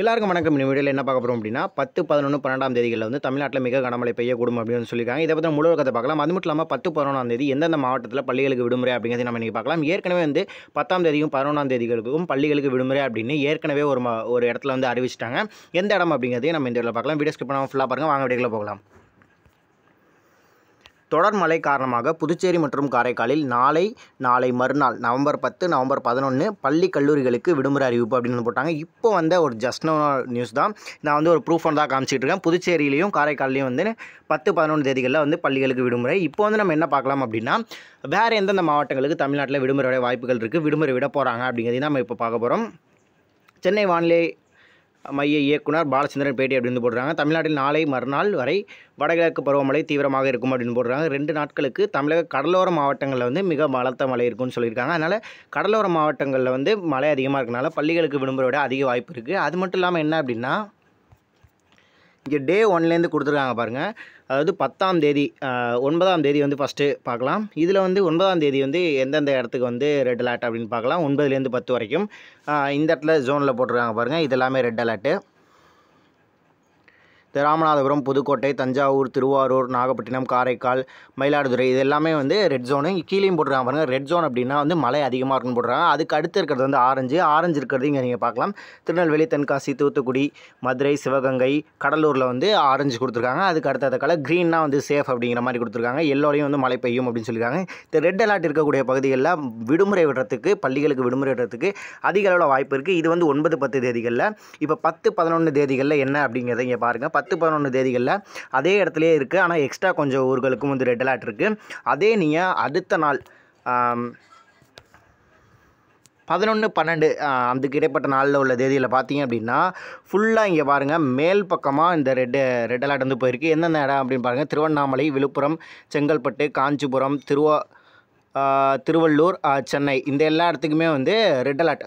எல்லாருக்கும் வணக்கம் இந்த வீடியோவில் என்ன பார்க்க போகிறோம் அப்படின்னா பத்து பதினொன்று பன்னெண்டாம் தேதிகளில் வந்து தமிழ்நாட்டில் மிக கனமழை பெய்யக்கூடும் அப்படின்னு சொல்லியிருக்காங்க இதை பற்றி முழு பார்க்கலாம் அது மட்டும் இல்லாமல் பத்து பதினொன்றாம் தேதி எந்தெந்த மாவட்டத்தில் பள்ளிகளுக்கு விடுமுறை அப்படிங்கிறது நம்ம இன்றைக்கி பார்க்கலாம் ஏற்கனவே வந்து பத்தாம் தேதியும் பதினொன்றாம் தேதிகளுக்கும் பள்ளிகளுக்கு விடுமுறை அப்படின்னு ஏற்கனவே ஒரு ஒரு இடத்துல வந்து அறிவிச்சிட்டாங்க எந்த இடம் அப்படிங்கிறதையும் நம்ம இந்த இடத்துல பார்க்கலாம் வீடியோ ஸ்கிப் பண்ணாமல் ஃபுல்லாக பாருங்கள் வாங்க வீடியோக்குள்ளே போகலாம் தொடர் மழை காரணமாக புதுச்சேரி மற்றும் காரைக்காலில் நாளை நாளை மறுநாள் நவம்பர் பத்து நவம்பர் பதினொன்று பள்ளி கல்லூரிகளுக்கு விடுமுறை அறிவிப்பு அப்படின்னு போட்டாங்க இப்போ வந்த ஒரு ஜஸ்ட் நியூஸ் தான் நான் வந்து ஒரு ப்ரூஃப் தான் காமிச்சிட்டு இருக்கேன் புதுச்சேரியிலையும் காரைக்காலையும் வந்து பத்து பதினொன்று தேதிகளில் வந்து பள்ளிகளுக்கு விடுமுறை இப்போ வந்து நம்ம என்ன பார்க்கலாம் அப்படின்னா வேறு எந்தெந்த மாவட்டங்களுக்கு தமிழ்நாட்டில் விடுமுறையோட வாய்ப்புகள் இருக்குது விடுமுறை விட போகிறாங்க அப்படிங்கிறதையும் நம்ம இப்போ பார்க்க போகிறோம் சென்னை வானிலை மைய இயக்குனர் பாலச்சந்திரன் பேட்டி அப்படின்னு போடுறாங்க தமிழ்நாட்டில் நாளை மறுநாள் வரை வடகிழக்கு பருவமழை தீவிரமாக இருக்கும் அப்படின்னு போடுறாங்க ரெண்டு நாட்களுக்கு தமிழக கடலோர மாவட்டங்களில் வந்து மிக பலத்த மழை இருக்கும்னு சொல்லியிருக்காங்க அதனால் கடலோர மாவட்டங்களில் வந்து மழை அதிகமாக இருக்கனால பள்ளிகளுக்கு விடுமுறை விட அதிக வாய்ப்பு இருக்குது அது மட்டும் இல்லாமல் என்ன அப்படின்னா இங்கே டே ஒன்லேருந்து கொடுத்துருக்காங்க பாருங்கள் அதாவது பத்தாம் தேதி ஒன்பதாம் தேதி வந்து ஃபஸ்ட்டு பார்க்கலாம் இதில் வந்து ஒன்பதாம் தேதி வந்து எந்தெந்த இடத்துக்கு வந்து ரெட் அலர்ட் அப்படின்னு பார்க்கலாம் ஒன்பதுலேருந்து பத்து வரைக்கும் இந்த இடத்துல ஜோனில் போட்டிருக்காங்க பாருங்கள் இதெல்லாமே ரெட் அலர்ட்டு ராமநாதபுரம் புதுக்கோட்டை தஞ்சாவூர் திருவாரூர் நாகப்பட்டினம் காரைக்கால் மயிலாடுதுறை இது எல்லாமே வந்து ரெட் ஜோனு கீழேயும் போடுறாங்க பாருங்கள் ரெட் ஜோன் அப்படின்னா வந்து மழை அதிகமாக இருக்குன்னு போடுறாங்க அதுக்கு அடுத்து இருக்கிறது வந்து ஆரஞ்சு ஆரஞ்சு இருக்கிறது இங்கே நீங்கள் பார்க்கலாம் திருநெல்வேலி தென்காசி தூத்துக்குடி மதுரை சிவகங்கை கடலூரில் வந்து ஆரஞ்சு கொடுத்துருக்காங்க அதுக்கு அடுத்த கலர் க்ரீன்னா வந்து சேஃப் அப்படிங்கிற மாதிரி கொடுத்துருக்காங்க எல்லோரையும் வந்து மழை பெய்யும் அப்படின்னு சொல்லியிருக்காங்க இந்த ரெட் அலர்ட் இருக்கக்கூடிய பகுதிகளில் விடுமுறை விடுறதுக்கு பள்ளிகளுக்கு விடுமுறை விடுறதுக்கு அதிக அளவில் வாய்ப்பு இருக்குது இது வந்து ஒன்பது பத்து தேதிகளில் இப்போ பத்து பதினொன்று தேதிகளில் என்ன அப்படிங்கிறத இங்கே பாருங்கள் பத்து பதினொன்று தேதிகளில் அதே இடத்துலையே இருக்குது ஆனால் எக்ஸ்ட்ரா கொஞ்சம் ஊர்களுக்கும் வந்து ரெட் அலர்ட் இருக்குது அதே நீங்கள் அடுத்த நாள் பதினொன்று பன்னெண்டு அதுக்கு இடைப்பட்ட நாளில் உள்ள தேதியில் பார்த்தீங்க அப்படின்னா ஃபுல்லாக இங்கே பாருங்கள் மேல் பக்கமாக இந்த ரெட் ரெட் அலர்ட் வந்து போயிருக்கு எந்தெந்த இடம் அப்படின்னு பாருங்கள் திருவண்ணாமலை விழுப்புரம் செங்கல்பட்டு காஞ்சிபுரம் திருவா திருவள்ளூர் சென்னை இந்த எல்லா இடத்துக்குமே வந்து ரெட் அலர்ட்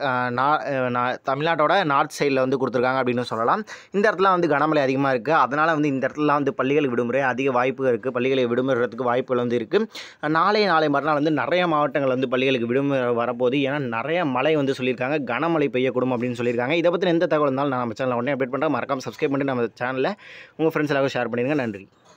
தமிழ்நாட்டோட நார்த் சைடில் வந்து கொடுத்துருக்காங்க அப்படின்னு சொல்லலாம் இந்த இடத்துல வந்து கனமழை அதிகமாக இருக்குது அதனால் வந்து இந்த இடத்துலலாம் வந்து பள்ளிகள் விடுமுறை அதிக வாய்ப்புகள் இருக்குது பள்ளிகளை விடுமுறதுக்கு வாய்ப்புகள் வந்து இருக்குது நாளை நாளை மறுநாள் வந்து நிறைய மாவட்டங்கள் வந்து பள்ளிகளுக்கு விடுமுறை வரப்போகுது ஏன்னா நிறைய மழை வந்து சொல்லியிருக்காங்க கனமழை பெய்யக்கூடும் அப்படின்னு சொல்லியிருக்காங்க இதை பற்றி எந்த தகவல் இருந்தாலும் நான் நம்ம சேனலில் உடனே அப்டேட் பண்ணுறேன் மறக்காமல் சப்ஸ்கிரைப் பண்ணி நம்ம சேனலில் உங்கள் ஃப்ரெண்ட்ஸ் எல்லாரும் ஷேர் பண்ணிடுங்க நன்றி